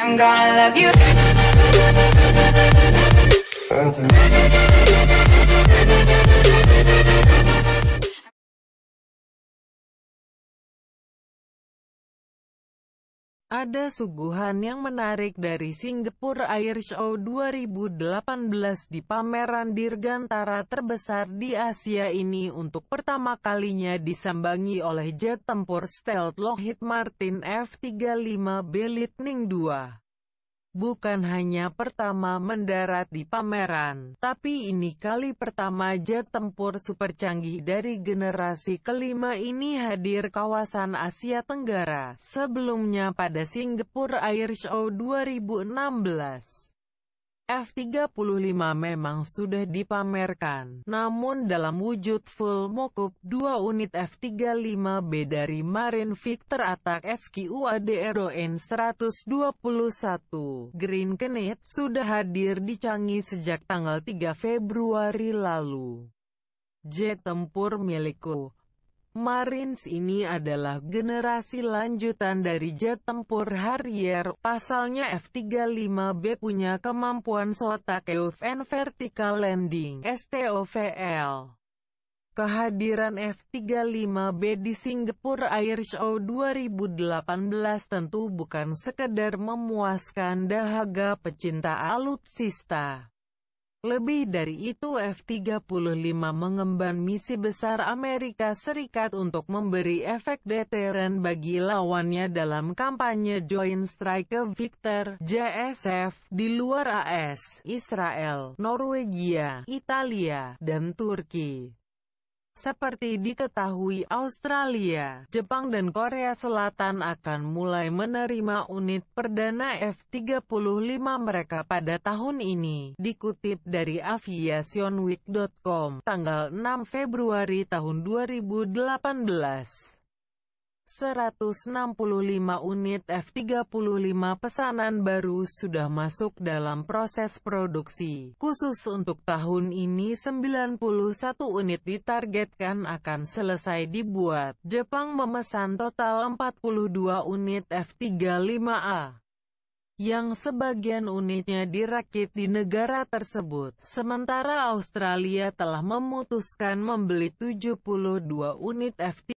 I'm gonna love you. Ada suguhan yang menarik dari Singapore Air Show 2018 di pameran dirgantara terbesar di Asia ini untuk pertama kalinya disambangi oleh jet tempur stealth Lockheed Martin F-35B Lightning II. Bukan hanya pertama mendarat di pameran, tapi ini kali pertama jet tempur super canggih dari generasi kelima ini hadir kawasan Asia Tenggara, sebelumnya pada Singapore Air Show 2016. F-35 memang sudah dipamerkan, namun dalam wujud full mockup, dua unit F-35B dari Marine Victor Attack SQUADRON 121 Green Knight, sudah hadir di Canggih sejak tanggal 3 Februari lalu. Jet tempur milikku, Marines ini adalah generasi lanjutan dari jet tempur Harrier. Pasalnya F-35B punya kemampuan SOTAK e and Vertical Landing STOVL. Kehadiran F-35B di Singapura Air Show 2018 tentu bukan sekedar memuaskan dahaga pecinta alutsista. Lebih dari itu F-35 mengemban misi besar Amerika Serikat untuk memberi efek deteren bagi lawannya dalam kampanye Joint Strike Victor JSF di luar AS, Israel, Norwegia, Italia, dan Turki. Seperti diketahui Australia, Jepang dan Korea Selatan akan mulai menerima unit perdana F-35 mereka pada tahun ini. Dikutip dari aviationweek.com, tanggal 6 Februari tahun 2018. 165 unit F-35 pesanan baru sudah masuk dalam proses produksi. Khusus untuk tahun ini 91 unit ditargetkan akan selesai dibuat. Jepang memesan total 42 unit F-35A yang sebagian unitnya dirakit di negara tersebut. Sementara Australia telah memutuskan membeli 72 unit F-35.